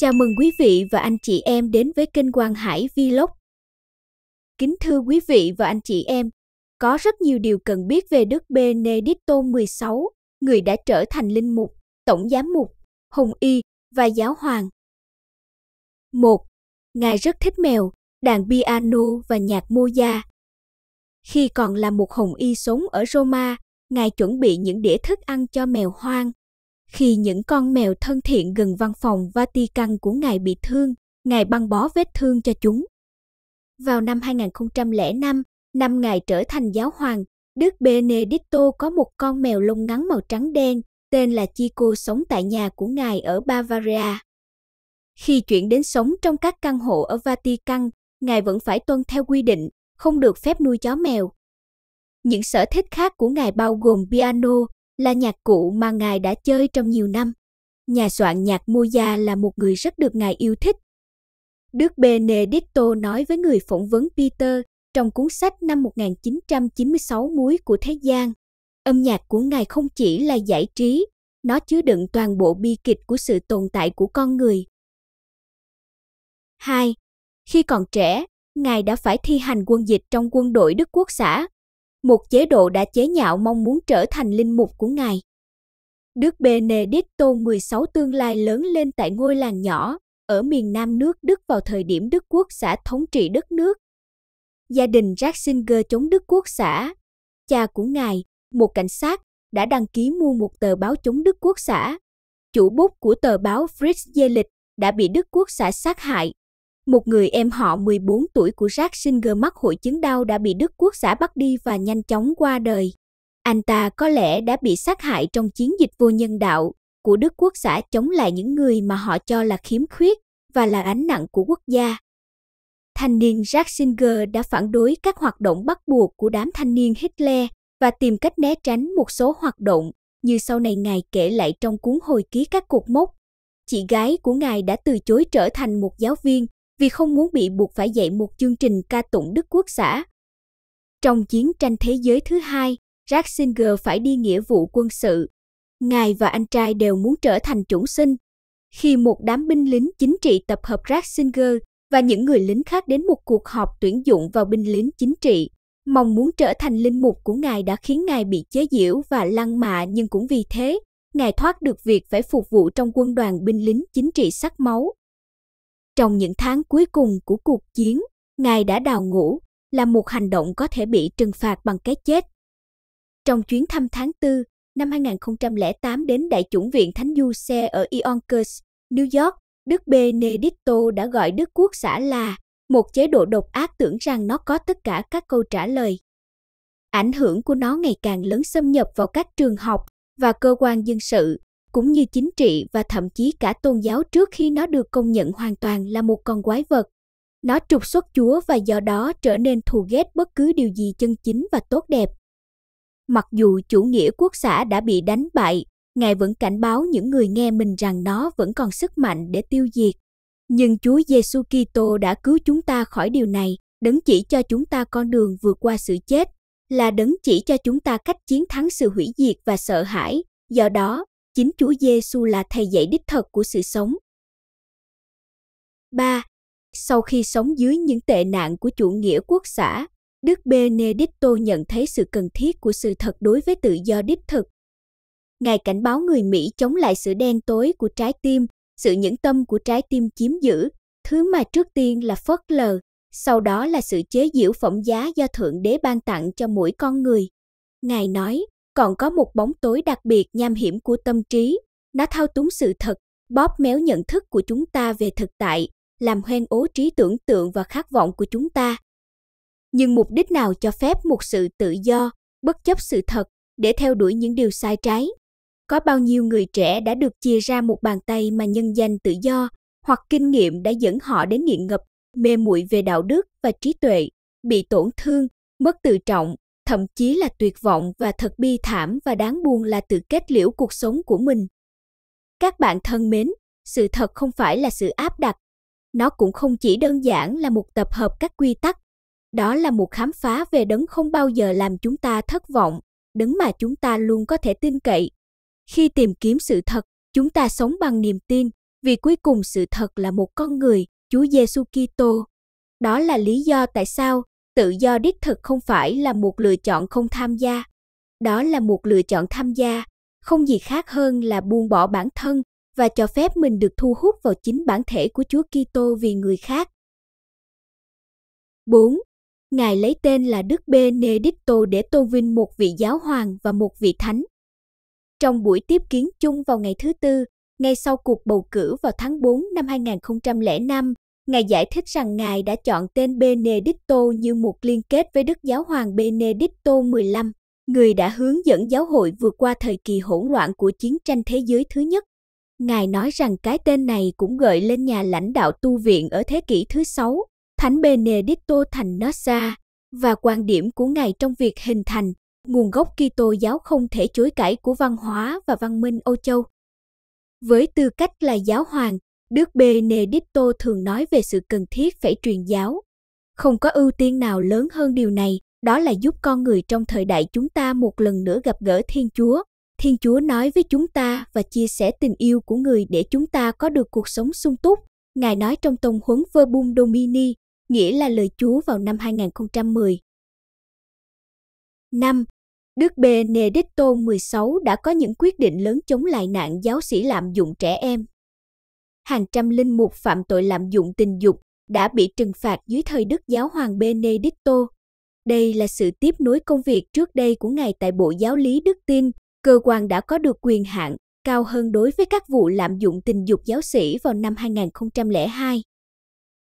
Chào mừng quý vị và anh chị em đến với kênh Quang Hải Vlog. Kính thưa quý vị và anh chị em, có rất nhiều điều cần biết về Đức Benedicto 16, người đã trở thành linh mục, tổng giám mục, hồng y và giáo hoàng. 1. Ngài rất thích mèo, đàn piano và nhạc Moja. Khi còn là một hồng y sống ở Roma, ngài chuẩn bị những đĩa thức ăn cho mèo hoang khi những con mèo thân thiện gần văn phòng Vatican của ngài bị thương, ngài băng bó vết thương cho chúng. Vào năm 2005, năm ngài trở thành giáo hoàng, Đức Benedicto có một con mèo lông ngắn màu trắng đen, tên là Chico sống tại nhà của ngài ở Bavaria. Khi chuyển đến sống trong các căn hộ ở Vatican, ngài vẫn phải tuân theo quy định, không được phép nuôi chó mèo. Những sở thích khác của ngài bao gồm piano, là nhạc cụ mà ngài đã chơi trong nhiều năm. Nhà soạn nhạc Moya là một người rất được ngài yêu thích. Đức Benedicto nói với người phỏng vấn Peter trong cuốn sách năm 1996 Muối của Thế gian. Âm nhạc của ngài không chỉ là giải trí, nó chứa đựng toàn bộ bi kịch của sự tồn tại của con người. 2. Khi còn trẻ, ngài đã phải thi hành quân dịch trong quân đội Đức Quốc xã một chế độ đã chế nhạo mong muốn trở thành linh mục của ngài. Đức Benedicto 16 tương lai lớn lên tại ngôi làng nhỏ ở miền nam nước Đức vào thời điểm Đức Quốc xã thống trị đất nước. Gia đình Ratzinger chống Đức Quốc xã. Cha của ngài, một cảnh sát, đã đăng ký mua một tờ báo chống Đức Quốc xã. Chủ bút của tờ báo Fritz Jelic đã bị Đức Quốc xã sát hại một người em họ 14 tuổi của Jack Singer mắc hội chứng đau đã bị Đức Quốc xã bắt đi và nhanh chóng qua đời. Anh ta có lẽ đã bị sát hại trong chiến dịch vô nhân đạo của Đức Quốc xã chống lại những người mà họ cho là khiếm khuyết và là ánh nặng của quốc gia. Thanh niên Jack Singer đã phản đối các hoạt động bắt buộc của đám thanh niên Hitler và tìm cách né tránh một số hoạt động như sau này ngài kể lại trong cuốn hồi ký các cột mốc. Chị gái của ngài đã từ chối trở thành một giáo viên vì không muốn bị buộc phải dạy một chương trình ca tụng Đức Quốc xã. Trong chiến tranh thế giới thứ hai, Ratzinger phải đi nghĩa vụ quân sự. Ngài và anh trai đều muốn trở thành chủng sinh. Khi một đám binh lính chính trị tập hợp Ratzinger và những người lính khác đến một cuộc họp tuyển dụng vào binh lính chính trị, mong muốn trở thành linh mục của ngài đã khiến ngài bị chế giễu và lăng mạ nhưng cũng vì thế, ngài thoát được việc phải phục vụ trong quân đoàn binh lính chính trị sắc máu trong những tháng cuối cùng của cuộc chiến, Ngài đã đào ngũ, là một hành động có thể bị trừng phạt bằng cái chết. Trong chuyến thăm tháng 4 năm 2008 đến Đại chủng viện Thánh Du Xe ở Yonkers, New York, Đức Benedicto đã gọi Đức Quốc xã là một chế độ độc ác tưởng rằng nó có tất cả các câu trả lời. Ảnh hưởng của nó ngày càng lớn xâm nhập vào các trường học và cơ quan dân sự, cũng như chính trị và thậm chí cả tôn giáo trước khi nó được công nhận hoàn toàn là một con quái vật. Nó trục xuất Chúa và do đó trở nên thù ghét bất cứ điều gì chân chính và tốt đẹp. Mặc dù chủ nghĩa quốc xã đã bị đánh bại, Ngài vẫn cảnh báo những người nghe mình rằng nó vẫn còn sức mạnh để tiêu diệt. Nhưng Chúa Giêsu Kitô đã cứu chúng ta khỏi điều này, đấng chỉ cho chúng ta con đường vượt qua sự chết, là đấng chỉ cho chúng ta cách chiến thắng sự hủy diệt và sợ hãi. Do đó, chính Chúa Giêsu là thầy dạy đích thật của sự sống. 3. Sau khi sống dưới những tệ nạn của chủ nghĩa quốc xã, Đức Benedicto nhận thấy sự cần thiết của sự thật đối với tự do đích thực. Ngài cảnh báo người Mỹ chống lại sự đen tối của trái tim, sự nhẫn tâm của trái tim chiếm giữ, thứ mà trước tiên là phớt lờ, sau đó là sự chế giễu phẩm giá do Thượng Đế ban tặng cho mỗi con người. Ngài nói, còn có một bóng tối đặc biệt nham hiểm của tâm trí. Nó thao túng sự thật, bóp méo nhận thức của chúng ta về thực tại, làm hoen ố trí tưởng tượng và khát vọng của chúng ta. Nhưng mục đích nào cho phép một sự tự do, bất chấp sự thật, để theo đuổi những điều sai trái? Có bao nhiêu người trẻ đã được chia ra một bàn tay mà nhân danh tự do hoặc kinh nghiệm đã dẫn họ đến nghiện ngập, mê muội về đạo đức và trí tuệ, bị tổn thương, mất tự trọng, thậm chí là tuyệt vọng và thật bi thảm và đáng buồn là tự kết liễu cuộc sống của mình. Các bạn thân mến, sự thật không phải là sự áp đặt, nó cũng không chỉ đơn giản là một tập hợp các quy tắc, đó là một khám phá về đấng không bao giờ làm chúng ta thất vọng, đấng mà chúng ta luôn có thể tin cậy. Khi tìm kiếm sự thật, chúng ta sống bằng niềm tin, vì cuối cùng sự thật là một con người, Chúa Giêsu Kitô. Đó là lý do tại sao tự do đích thực không phải là một lựa chọn không tham gia đó là một lựa chọn tham gia không gì khác hơn là buông bỏ bản thân và cho phép mình được thu hút vào chính bản thể của Chúa Kitô vì người khác. 4. Ngài lấy tên là Đức Benedicto để tôn vinh một vị giáo hoàng và một vị thánh. Trong buổi tiếp kiến chung vào ngày thứ Tư, ngay sau cuộc bầu cử vào tháng 4 năm 2005, Ngài giải thích rằng Ngài đã chọn tên Benedicto như một liên kết với Đức Giáo hoàng Benedicto 15, người đã hướng dẫn giáo hội vượt qua thời kỳ hỗn loạn của chiến tranh thế giới thứ nhất. Ngài nói rằng cái tên này cũng gợi lên nhà lãnh đạo tu viện ở thế kỷ thứ sáu, Thánh Benedicto thành Nossa, và quan điểm của Ngài trong việc hình thành nguồn gốc Kitô giáo không thể chối cãi của văn hóa và văn minh Âu Châu. Với tư cách là giáo hoàng, Đức Benedicto thường nói về sự cần thiết phải truyền giáo. Không có ưu tiên nào lớn hơn điều này, đó là giúp con người trong thời đại chúng ta một lần nữa gặp gỡ Thiên Chúa. Thiên Chúa nói với chúng ta và chia sẻ tình yêu của người để chúng ta có được cuộc sống sung túc. Ngài nói trong tông huấn Verbum Domini, nghĩa là lời Chúa vào năm 2010. 5. Đức Benedicto 16 đã có những quyết định lớn chống lại nạn giáo sĩ lạm dụng trẻ em hàng trăm linh mục phạm tội lạm dụng tình dục đã bị trừng phạt dưới thời Đức Giáo hoàng Benedicto. Đây là sự tiếp nối công việc trước đây của Ngài tại Bộ Giáo lý Đức Tin, cơ quan đã có được quyền hạn cao hơn đối với các vụ lạm dụng tình dục giáo sĩ vào năm 2002.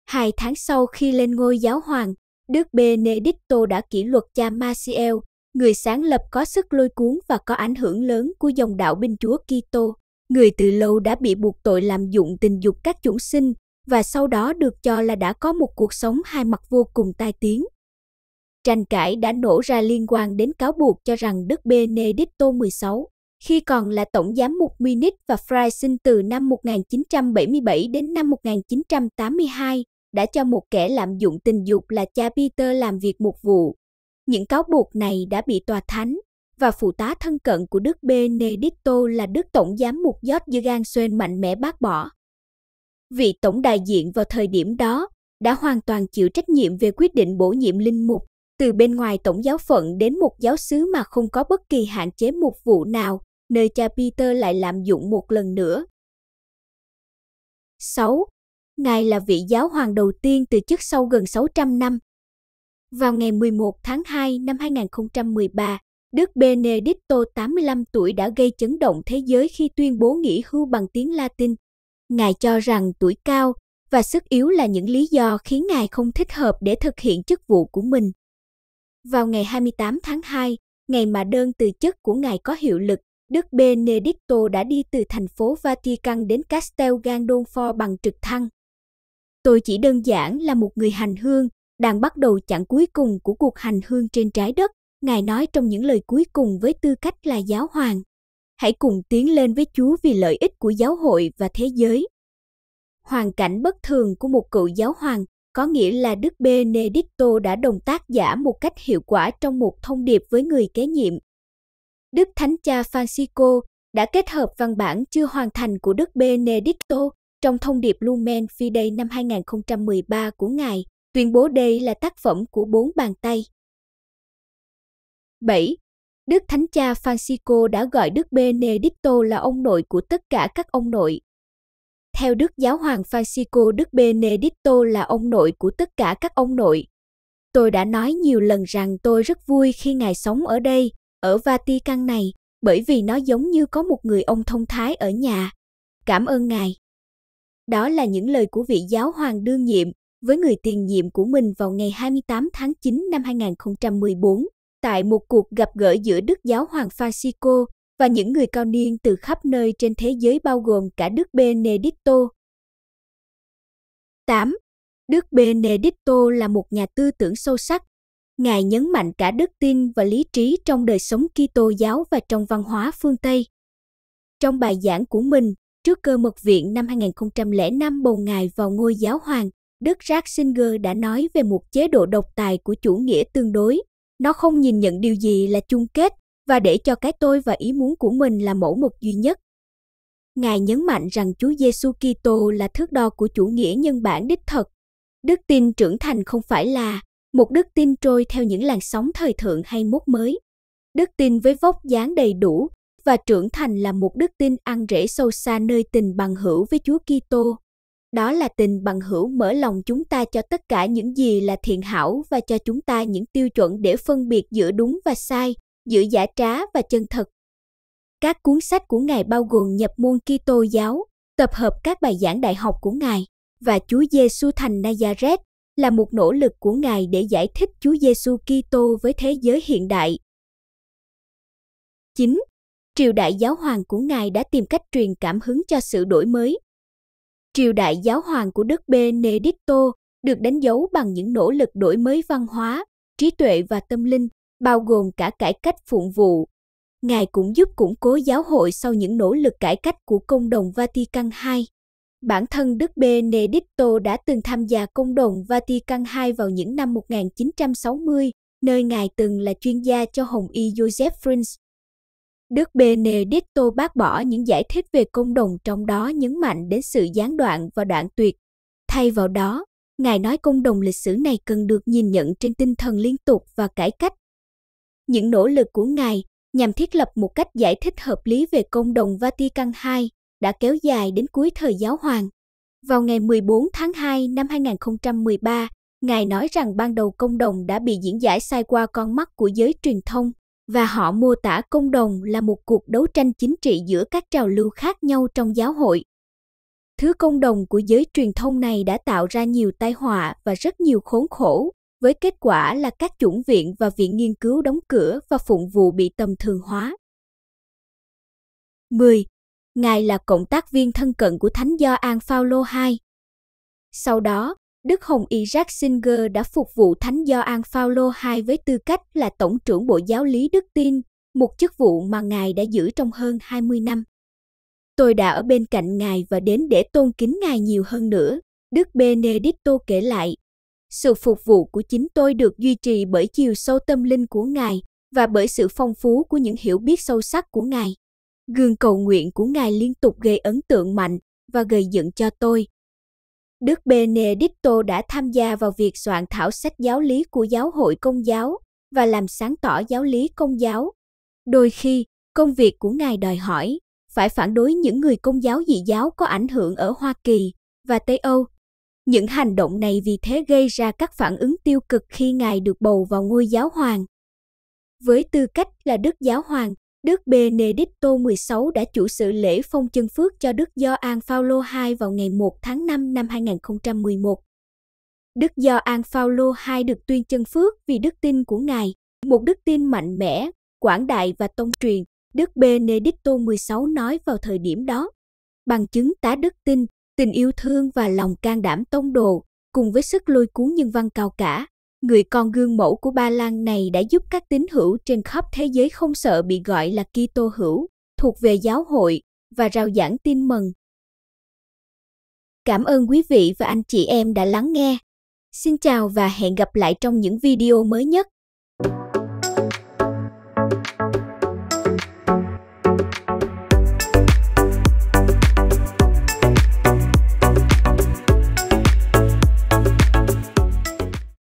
Hai tháng sau khi lên ngôi giáo hoàng, Đức Benedicto đã kỷ luật cha Maciel, người sáng lập có sức lôi cuốn và có ảnh hưởng lớn của dòng đạo binh chúa Kitô người từ lâu đã bị buộc tội làm dụng tình dục các chúng sinh và sau đó được cho là đã có một cuộc sống hai mặt vô cùng tai tiếng. Tranh cãi đã nổ ra liên quan đến cáo buộc cho rằng Đức Benedicto XVI, khi còn là Tổng giám mục Munich và sinh từ năm 1977 đến năm 1982, đã cho một kẻ lạm dụng tình dục là cha Peter làm việc một vụ. Những cáo buộc này đã bị tòa thánh, và phụ tá thân cận của Đức Benedicto là Đức Tổng giám mục George Gansen mạnh mẽ bác bỏ. Vị tổng đại diện vào thời điểm đó đã hoàn toàn chịu trách nhiệm về quyết định bổ nhiệm linh mục từ bên ngoài tổng giáo phận đến một giáo xứ mà không có bất kỳ hạn chế mục vụ nào, nơi cha Peter lại lạm dụng một lần nữa. 6. Ngài là vị giáo hoàng đầu tiên từ chức sau gần 600 năm. Vào ngày 11 tháng 2 năm 2013, Đức Benedicto 85 tuổi đã gây chấn động thế giới khi tuyên bố nghỉ hưu bằng tiếng Latin. Ngài cho rằng tuổi cao và sức yếu là những lý do khiến Ngài không thích hợp để thực hiện chức vụ của mình. Vào ngày 28 tháng 2, ngày mà đơn từ chức của Ngài có hiệu lực, Đức Benedicto đã đi từ thành phố Vatican đến Castel Gandolfo bằng trực thăng. Tôi chỉ đơn giản là một người hành hương, đang bắt đầu chặng cuối cùng của cuộc hành hương trên trái đất Ngài nói trong những lời cuối cùng với tư cách là giáo hoàng, hãy cùng tiến lên với Chúa vì lợi ích của giáo hội và thế giới. Hoàn cảnh bất thường của một cựu giáo hoàng có nghĩa là Đức Benedicto đã đồng tác giả một cách hiệu quả trong một thông điệp với người kế nhiệm. Đức Thánh Cha Francisco đã kết hợp văn bản chưa hoàn thành của Đức Benedicto trong thông điệp Lumen Fidei năm 2013 của Ngài, tuyên bố đây là tác phẩm của bốn bàn tay. 7. Đức Thánh Cha Francisco đã gọi Đức Benedicto là ông nội của tất cả các ông nội. Theo Đức Giáo hoàng Francisco, Đức Benedicto là ông nội của tất cả các ông nội. Tôi đã nói nhiều lần rằng tôi rất vui khi ngài sống ở đây, ở Vatican này, bởi vì nó giống như có một người ông thông thái ở nhà. Cảm ơn ngài. Đó là những lời của vị giáo hoàng đương nhiệm với người tiền nhiệm của mình vào ngày 28 tháng 9 năm 2014 tại một cuộc gặp gỡ giữa Đức Giáo Hoàng Francisco và những người cao niên từ khắp nơi trên thế giới bao gồm cả Đức Benedicto. 8. Đức Benedicto là một nhà tư tưởng sâu sắc. Ngài nhấn mạnh cả đức tin và lý trí trong đời sống Kitô giáo và trong văn hóa phương Tây. Trong bài giảng của mình trước cơ mật viện năm 2005 bầu ngài vào ngôi giáo hoàng, Đức Ratzinger đã nói về một chế độ độc tài của chủ nghĩa tương đối nó không nhìn nhận điều gì là chung kết và để cho cái tôi và ý muốn của mình là mẫu mực duy nhất. Ngài nhấn mạnh rằng Chúa Giêsu Kitô là thước đo của chủ nghĩa nhân bản đích thực. Đức tin trưởng thành không phải là một đức tin trôi theo những làn sóng thời thượng hay mốt mới. Đức tin với vóc dáng đầy đủ và trưởng thành là một đức tin ăn rễ sâu xa nơi tình bằng hữu với Chúa Kitô. Đó là tình bằng hữu mở lòng chúng ta cho tất cả những gì là thiện hảo và cho chúng ta những tiêu chuẩn để phân biệt giữa đúng và sai, giữa giả trá và chân thật. Các cuốn sách của Ngài bao gồm nhập môn Kitô giáo, tập hợp các bài giảng đại học của Ngài và Chúa Giêsu thành Nazareth là một nỗ lực của Ngài để giải thích Chúa Giêsu Kitô với thế giới hiện đại. 9. Triều đại giáo hoàng của Ngài đã tìm cách truyền cảm hứng cho sự đổi mới triều đại giáo hoàng của Đức Benedicto được đánh dấu bằng những nỗ lực đổi mới văn hóa, trí tuệ và tâm linh, bao gồm cả cải cách phụng vụ. Ngài cũng giúp củng cố giáo hội sau những nỗ lực cải cách của Công đồng Vatican II. Bản thân Đức Benedicto đã từng tham gia Công đồng Vatican II vào những năm 1960, nơi Ngài từng là chuyên gia cho Hồng Y Joseph Prince, Đức Benedicto bác bỏ những giải thích về công đồng trong đó nhấn mạnh đến sự gián đoạn và đoạn tuyệt. Thay vào đó, Ngài nói công đồng lịch sử này cần được nhìn nhận trên tinh thần liên tục và cải cách. Những nỗ lực của Ngài nhằm thiết lập một cách giải thích hợp lý về công đồng Vatican II đã kéo dài đến cuối thời giáo hoàng. Vào ngày 14 tháng 2 năm 2013, Ngài nói rằng ban đầu công đồng đã bị diễn giải sai qua con mắt của giới truyền thông và họ mô tả công đồng là một cuộc đấu tranh chính trị giữa các trào lưu khác nhau trong giáo hội. Thứ công đồng của giới truyền thông này đã tạo ra nhiều tai họa và rất nhiều khốn khổ, với kết quả là các chủng viện và viện nghiên cứu đóng cửa và phụng vụ bị tầm thường hóa. 10. Ngài là cộng tác viên thân cận của Thánh Gioan Phaolô II. Sau đó, Đức Hồng Isaac Singer đã phục vụ Thánh Gioan Phaolô II với tư cách là Tổng trưởng Bộ Giáo lý Đức Tin, một chức vụ mà Ngài đã giữ trong hơn 20 năm. Tôi đã ở bên cạnh Ngài và đến để tôn kính Ngài nhiều hơn nữa, Đức Benedicto kể lại. Sự phục vụ của chính tôi được duy trì bởi chiều sâu tâm linh của Ngài và bởi sự phong phú của những hiểu biết sâu sắc của Ngài. Gương cầu nguyện của Ngài liên tục gây ấn tượng mạnh và gầy dựng cho tôi Đức Benedicto đã tham gia vào việc soạn thảo sách giáo lý của giáo hội công giáo và làm sáng tỏ giáo lý công giáo. Đôi khi, công việc của ngài đòi hỏi phải phản đối những người công giáo dị giáo có ảnh hưởng ở Hoa Kỳ và Tây Âu. Những hành động này vì thế gây ra các phản ứng tiêu cực khi ngài được bầu vào ngôi giáo hoàng. Với tư cách là đức giáo hoàng, Đức Benedicto XVI đã chủ sự lễ phong chân phước cho Đức Gioan Phaolô II vào ngày 1 tháng 5 năm 2011. Đức Gioan Phaolô II được tuyên chân phước vì đức tin của Ngài, một đức tin mạnh mẽ, quảng đại và tông truyền, Đức Benedicto XVI nói vào thời điểm đó. Bằng chứng tá đức tin, tình yêu thương và lòng can đảm tông đồ, cùng với sức lôi cuốn nhân văn cao cả, Người con gương mẫu của Ba Lan này đã giúp các tín hữu trên khắp thế giới không sợ bị gọi là Kitô hữu, thuộc về giáo hội và rao giảng tin mừng. Cảm ơn quý vị và anh chị em đã lắng nghe. Xin chào và hẹn gặp lại trong những video mới nhất.